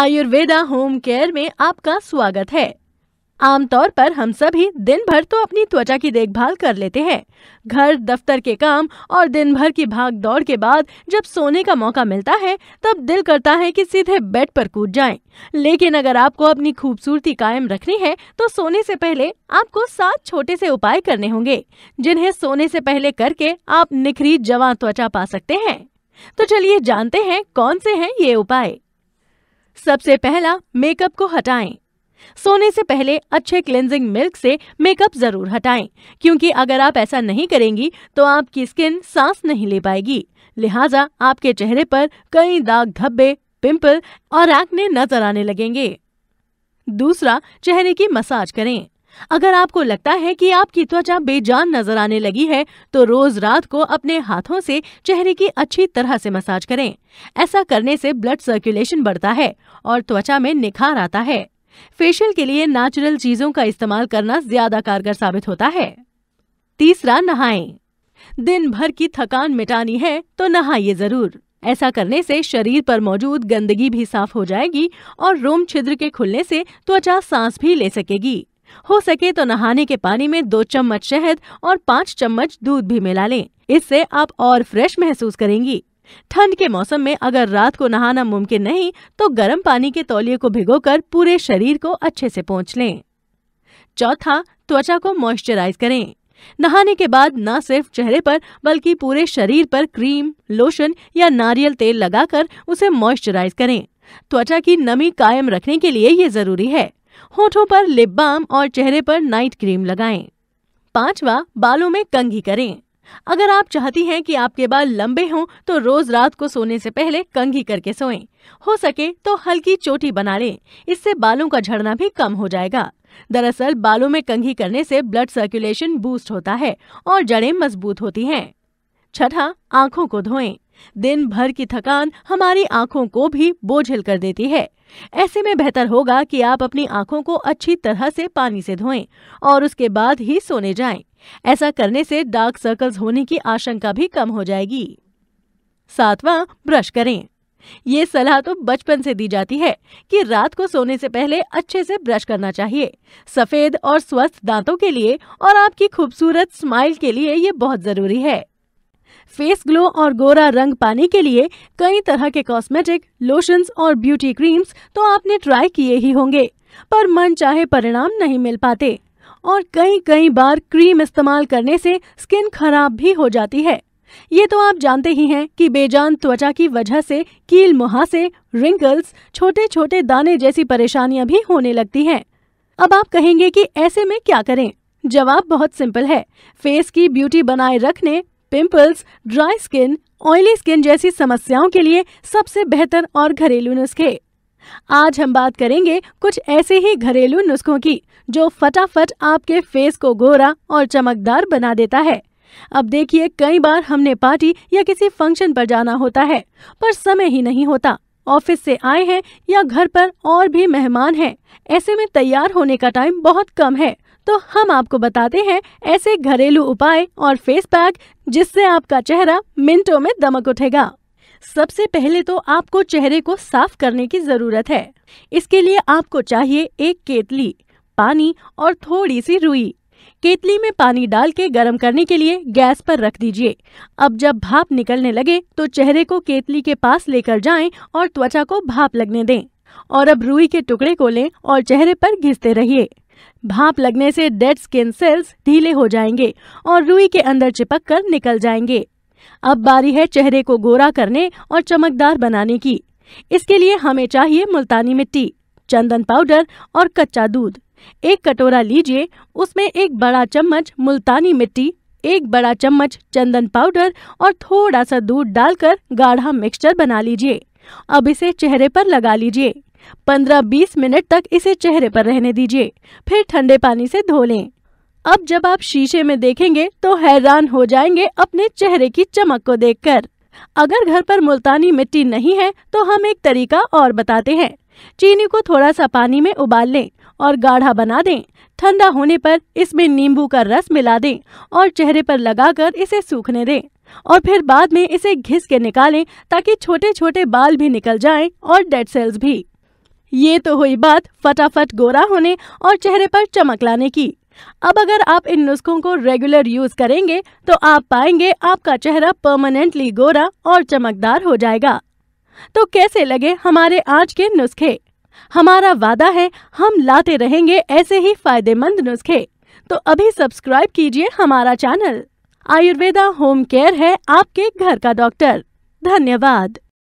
Ayurveda home care में आपका स्वागत है आमतौर पर हम सभी दिन भर तो अपनी त्वचा की देखभाल कर लेते हैं घर दफ्तर के काम और दिन भर की भाग दौड़ के बाद जब सोने का मौका मिलता है तब दिल करता है कि सीधे बेड पर कूद जाएं। लेकिन अगर आपको अपनी खूबसूरती कायम रखनी है तो सोने से पहले आपको सात छोटे से उपाय करने होंगे जिन्हें सोने से पहले करके आप निखरी जवा त्वचा पा सकते हैं तो चलिए जानते हैं कौन से हैं ये उपाय सबसे पहला मेकअप को हटाएं सोने से पहले अच्छे क्लेंजिंग मिल्क से मेकअप जरूर हटाएं क्योंकि अगर आप ऐसा नहीं करेंगी तो आपकी स्किन सांस नहीं ले पाएगी लिहाजा आपके चेहरे पर कई दाग धब्बे पिंपल और एक्ने नजर आने लगेंगे दूसरा चेहरे की मसाज करें अगर आपको लगता है कि आपकी त्वचा बेजान नजर आने लगी है तो रोज रात को अपने हाथों से चेहरे की अच्छी तरह से मसाज करें ऐसा करने से ब्लड सर्कुलेशन बढ़ता है और त्वचा में निखार आता है फेशियल के लिए नेचुरल चीजों का इस्तेमाल करना ज्यादा कारगर साबित होता है तीसरा नहाएं दिन भर की थकान मिटानी है तो नहाइए जरूर ऐसा करने से शरीर पर मौजूद गंदगी भी साफ हो जाएगी और रोम छिद्र के खुलने से त्वचा सांस भी ले सकेगी हो सके तो नहाने के पानी में दो चम्मच शहद और पाँच चम्मच दूध भी मिला लें इससे आप और फ्रेश महसूस करेंगी ठंड के मौसम में अगर रात को नहाना मुमकिन नहीं तो गर्म पानी के तौलिए को भिगोकर पूरे शरीर को अच्छे से पहुँच लें चौथा त्वचा को मॉइस्चराइज करें नहाने के बाद न सिर्फ चेहरे पर बल्कि पूरे शरीर पर क्रीम लोशन या नारियल तेल लगाकर उसे मॉइस्चराइज करें त्वचा की नमी कायम रखने के लिए ये जरूरी है होठों पर लिप बाम और चेहरे पर नाइट क्रीम लगाएं। पांचवा बालों में कंघी करें अगर आप चाहती हैं कि आपके बाल लंबे हों तो रोज रात को सोने से पहले कंघी करके सोएं। हो सके तो हल्की चोटी बना लें इससे बालों का झड़ना भी कम हो जाएगा दरअसल बालों में कंघी करने से ब्लड सर्कुलेशन बूस्ट होता है और जड़ें मजबूत होती हैं छठा आंखों को धोएं दिन भर की थकान हमारी आंखों को भी बोझिल कर देती है ऐसे में बेहतर होगा कि आप अपनी आंखों को अच्छी तरह से पानी से धोएं और उसके बाद ही सोने जाएं। ऐसा करने से डार्क सर्कल्स होने की आशंका भी कम हो जाएगी सातवां ब्रश करें ये सलाह तो बचपन से दी जाती है कि रात को सोने से पहले अच्छे से ब्रश करना चाहिए सफेद और स्वस्थ दांतों के लिए और आपकी खूबसूरत स्माइल के लिए ये बहुत जरूरी है फेस ग्लो और गोरा रंग पाने के लिए कई तरह के कॉस्मेटिक लोशंस और ब्यूटी क्रीम्स तो आपने ट्राई किए ही होंगे पर मन चाहे परिणाम नहीं मिल पाते और कई कई बार क्रीम इस्तेमाल करने से स्किन खराब भी हो जाती है ये तो आप जानते ही हैं कि बेजान त्वचा की वजह से कील मुहासे रिंकल्स छोटे छोटे दाने जैसी परेशानियां भी होने लगती हैं अब आप कहेंगे कि ऐसे में क्या करें जवाब बहुत सिंपल है फेस की ब्यूटी बनाए रखने pimples dry skin oily skin जैसी समस्याओं के लिए सबसे बेहतर और घरेलू नुस्खे आज हम बात करेंगे कुछ ऐसे ही घरेलू नुस्खों की जो फटाफट आपके फेस को गोरा और चमकदार बना देता है अब देखिए कई बार हमने पार्टी या किसी फंक्शन पर जाना होता है पर समय ही नहीं होता ऑफिस से आए हैं या घर पर और भी मेहमान हैं ऐसे में तैयार होने का टाइम बहुत कम है तो हम आपको बताते हैं ऐसे घरेलू उपाय और फेस पैक जिससे आपका चेहरा मिनटों में दमक उठेगा सबसे पहले तो आपको चेहरे को साफ करने की जरूरत है इसके लिए आपको चाहिए एक केतली पानी और थोड़ी सी रुई केतली में पानी डाल के गर्म करने के लिए गैस पर रख दीजिए अब जब भाप निकलने लगे तो चेहरे को केतली के पास लेकर जाएं और त्वचा को भाप लगने दें और अब रुई के टुकड़े को लें और चेहरे पर घिसते रहिए भाप लगने से डेड स्किन सेल्स ढीले हो जाएंगे और रुई के अंदर चिपक कर निकल जाएंगे अब बारी है चेहरे को गोरा करने और चमकदार बनाने की इसके लिए हमें चाहिए मुल्तानी मिट्टी चंदन पाउडर और कच्चा दूध एक कटोरा लीजिए उसमें एक बड़ा चम्मच मुल्तानी मिट्टी एक बड़ा चम्मच चंदन पाउडर और थोड़ा सा दूध डालकर गाढ़ा मिक्सचर बना लीजिए अब इसे चेहरे पर लगा लीजिए 15-20 मिनट तक इसे चेहरे पर रहने दीजिए फिर ठंडे पानी से धो लें अब जब आप शीशे में देखेंगे तो हैरान हो जाएंगे अपने चेहरे की चमक को देखकर अगर घर पर मुल्तानी मिट्टी नहीं है तो हम एक तरीका और बताते हैं चीनी को थोड़ा सा पानी में उबाल लें और गाढ़ा बना दें ठंडा होने पर इसमें नींबू का रस मिला दें और चेहरे पर लगाकर इसे सूखने दें और फिर बाद में इसे घिस के निकालें ताकि छोटे छोटे बाल भी निकल जाएं और डेड सेल्स भी ये तो हुई बात फटाफट गोरा होने और चेहरे पर चमक लाने की अब अगर आप इन नुस्खों को रेगुलर यूज करेंगे तो आप पाएंगे आपका चेहरा परमानेंटली गोरा और चमकदार हो जाएगा तो कैसे लगे हमारे आज के नुस्खे हमारा वादा है हम लाते रहेंगे ऐसे ही फायदेमंद नुस्खे तो अभी सब्सक्राइब कीजिए हमारा चैनल आयुर्वेदा होम केयर है आपके घर का डॉक्टर धन्यवाद